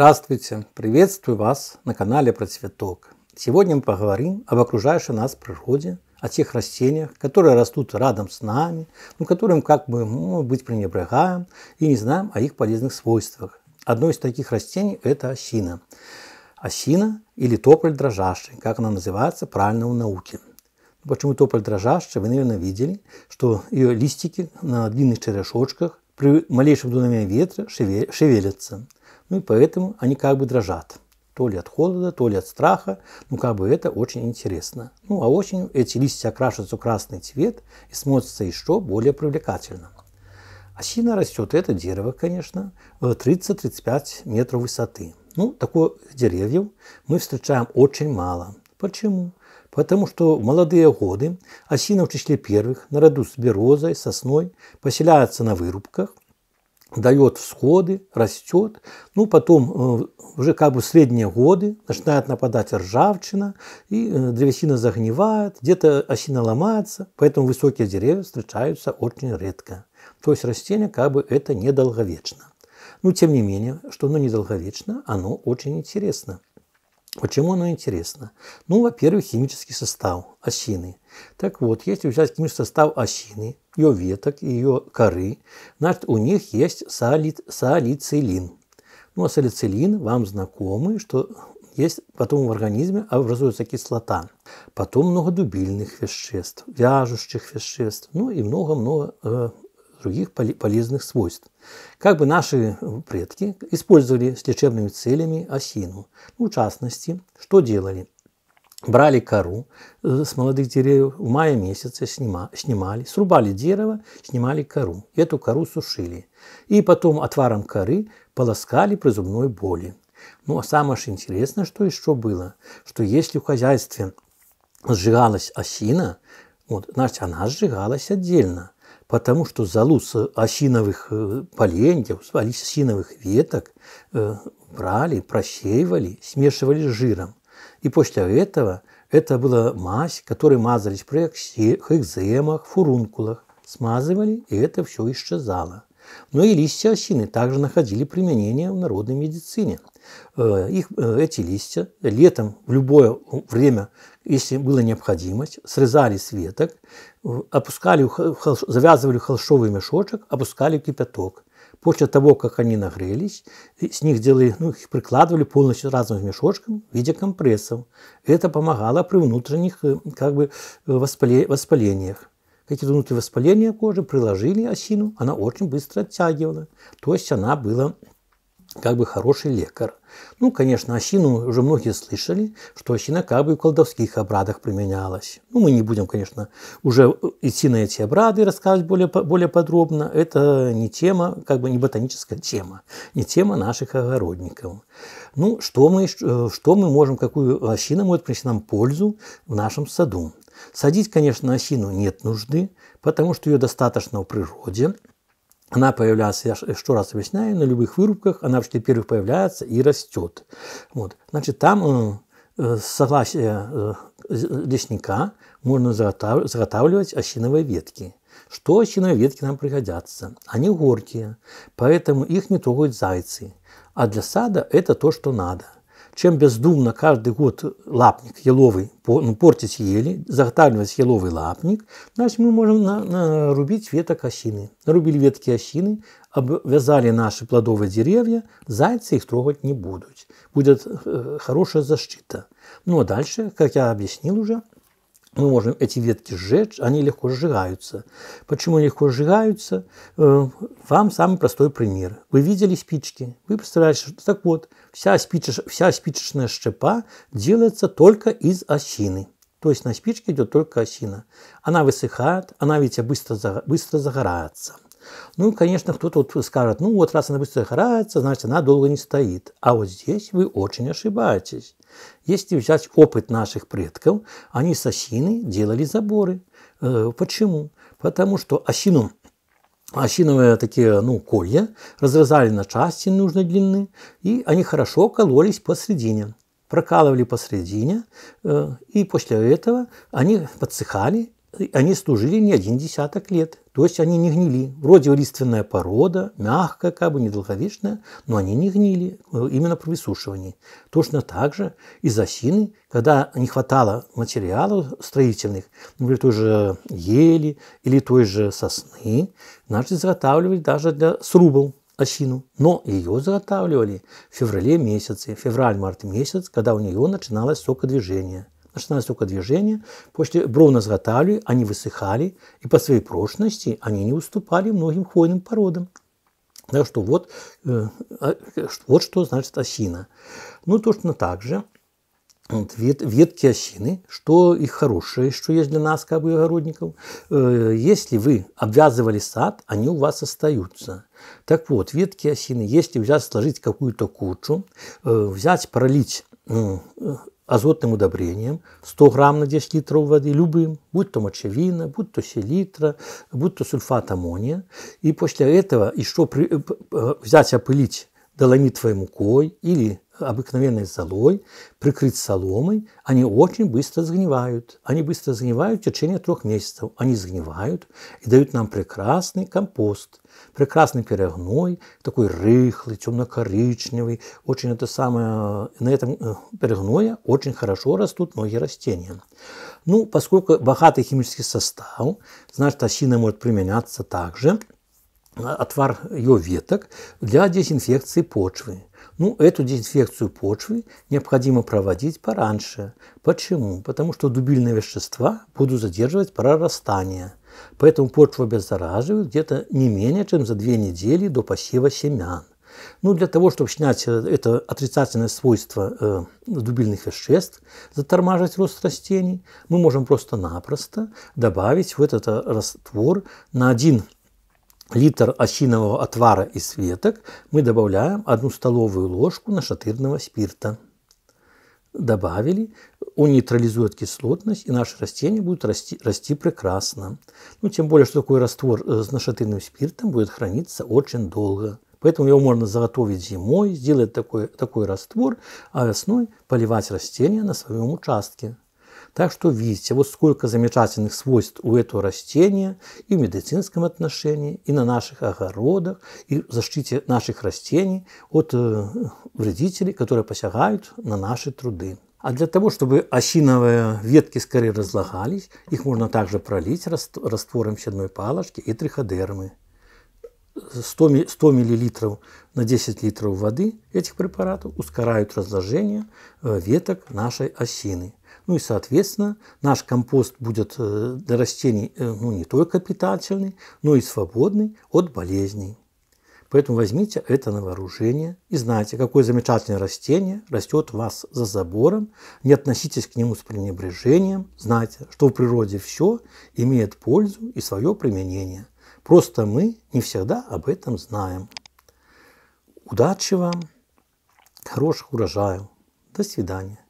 Здравствуйте! Приветствую вас на канале Процветок. Сегодня мы поговорим об окружающей нас природе, о тех растениях, которые растут рядом с нами, но которым как бы, может ну, быть, пренебрегаем и не знаем о их полезных свойствах. Одно из таких растений – это осина. Осина или тополь дрожащий, как она называется правильно у науке. Почему тополь дрожащий? Вы, наверное, видели, что ее листики на длинных черешочках при малейшем дуновении ветра шевелятся. Ну и поэтому они как бы дрожат. То ли от холода, то ли от страха. Ну как бы это очень интересно. Ну а осенью эти листья окрашиваются в красный цвет и смотрятся еще более привлекательно. Осина растет, это дерево, конечно, 30-35 метров высоты. Ну, такое деревьев мы встречаем очень мало. Почему? Потому что в молодые годы осина в числе первых наряду с березой, сосной поселяется на вырубках – дает всходы, растет. Ну, потом э, уже как бы средние годы начинает нападать ржавчина, и э, древесина загнивает, где-то осина ломается, поэтому высокие деревья встречаются очень редко. То есть растение как бы это недолговечно. Но ну, тем не менее, что оно недолговечно, оно очень интересно. Почему оно интересно? Ну, во-первых, химический состав осины. Так вот, если взять химический состав осины, ее веток, ее коры, значит, у них есть салит, салицилин. Ну, а салицилин вам знакомый, что есть потом в организме а образуется кислота, потом много дубильных веществ, вяжущих веществ, ну и много-много э, других полезных свойств. Как бы наши э, предки использовали с лечебными целями осину. Ну, в частности, что делали? Брали кору э, с молодых деревьев в мае месяце, снимали, срубали дерево, снимали кору. Эту кору сушили. И потом отваром коры полоскали при зубной боли. Ну, а самое же интересное, что еще было, что если в хозяйстве сжигалась осина, вот, значит, она сжигалась отдельно потому что залуз осиновых э, поленьев, с осиновых веток э, брали, просеивали, смешивали с жиром. И после этого это была мазь, которой мазались при экземах, фурункулах. Смазывали, и это все исчезало. Но и листья осины также находили применение в народной медицине – Э, их, э, эти листья летом в любое время, если была необходимость, срезали с веток, опускали, завязывали холшовый мешочек, опускали в кипяток. После того, как они нагрелись, с них делали, ну, их прикладывали полностью разным мешочком в виде компрессов. Это помогало при внутренних э, как бы, воспалениях. Какие-то внутренние воспаления кожи приложили осину, она очень быстро оттягивала. То есть она была как бы хороший лекарь. Ну, конечно, осину уже многие слышали, что осина как бы в колдовских обрадах применялась. Ну, мы не будем, конечно, уже идти на эти обрады рассказывать более, более подробно. Это не тема, как бы не ботаническая тема, не тема наших огородников. Ну, что мы, э, что мы можем, какую осина может принести нам пользу в нашем саду? Садить, конечно, осину нет нужды, потому что ее достаточно в природе – она появляется, я что раз объясняю, на любых вырубках, она вообще первых появляется и растет. Вот. Значит, там э, э, согласие э, лесника можно заготавливать осиновые ветки. Что осиновые ветки нам пригодятся? Они горькие, поэтому их не трогают зайцы. А для сада это то, что надо чем бездумно каждый год лапник еловый, ну, портить ели, заготавливать еловый лапник, значит, мы можем на, нарубить веток осины. Нарубили ветки осины, обвязали наши плодовые деревья, зайцы их трогать не будут. Будет э, хорошая защита. Ну а дальше, как я объяснил уже, мы можем эти ветки сжечь, они легко сжигаются. Почему легко сжигаются? Э, вам самый простой пример. Вы видели спички, вы представляете, что так вот, вся, спичеш, вся спичечная щепа делается только из осины. То есть на спичке идет только осина. Она высыхает, она ведь быстро, быстро загорается. Ну, конечно, кто-то вот скажет, ну вот раз она быстро загорается, значит, она долго не стоит. А вот здесь вы очень ошибаетесь. Если взять опыт наших предков, они с осины делали заборы. Э, почему? Потому что осину осиновые такие, ну, колья, разрезали на части нужной длины, и они хорошо кололись посредине. Прокалывали посредине, э, и после этого они подсыхали, они служили не один десяток лет. То есть они не гнили. Вроде лиственная порода, мягкая, как бы недолговечная, но они не гнили э, именно при высушивании. Точно так же из осины, когда не хватало материалов строительных, например, той же ели или той же сосны, наши изготавливали даже для срубов осину. Но ее заготавливали в феврале месяце, февраль-март месяц, когда у нее начиналось сокодвижение – начиналось только движение, после бровно сготавливали, они высыхали, и по своей прочности они не уступали многим хвойным породам. Так что вот, э, а, вот что значит осина. Ну, точно так же вот, ветки осины, что и хорошее, что есть для нас, как бы, огородников. Э, если вы обвязывали сад, они у вас остаются. Так вот, ветки осины, если взять, сложить какую-то кучу, э, взять, пролить ну, азотным удобрением, 100 грамм на 10 литров воды, любым, будь то мочевина, будь то селитра, будь то сульфат аммония. И после этого еще при, э, э, взять опылить доломитовой мукой или обыкновенной золой, прикрыть соломой, они очень быстро сгнивают. Они быстро сгнивают в течение трех месяцев. Они сгнивают и дают нам прекрасный компост, прекрасный перегной, такой рыхлый, темно-коричневый. Очень это самое, на этом э, перегное очень хорошо растут многие растения. Ну, поскольку богатый химический состав, значит, осина может применяться также отвар ее веток для дезинфекции почвы. Ну, эту дезинфекцию почвы необходимо проводить пораньше. Почему? Потому что дубильные вещества будут задерживать прорастание. Поэтому почву обеззараживают где-то не менее, чем за две недели до посева семян. Ну, для того, чтобы снять э, это отрицательное свойство э, дубильных веществ, затормаживать рост растений, мы можем просто-напросто добавить в этот э, раствор на 1 литр осинового отвара из светок мы добавляем одну столовую ложку нашатырного спирта. Добавили, он нейтрализует кислотность, и наши растения будут расти, расти прекрасно. Ну, тем более, что такой раствор э, с нашатырным спиртом будет храниться очень долго. Поэтому его можно заготовить зимой, сделать такой, такой раствор, а весной поливать растения на своем участке. Так что видите, вот сколько замечательных свойств у этого растения и в медицинском отношении, и на наших огородах, и в защите наших растений от э, вредителей, которые посягают на наши труды. А для того, чтобы осиновые ветки скорее разлагались, их можно также пролить раствором щадной палочки и триходермы. 100, 100 мл на 10 литров воды этих препаратов ускоряют разложение э, веток нашей осины. Ну и, соответственно, наш компост будет э, для растений э, ну, не только питательный, но и свободный от болезней. Поэтому возьмите это на вооружение и знайте, какое замечательное растение растет у вас за забором. Не относитесь к нему с пренебрежением. Знайте, что в природе все имеет пользу и свое применение. Просто мы не всегда об этом знаем. Удачи вам, хороших урожаев. До свидания.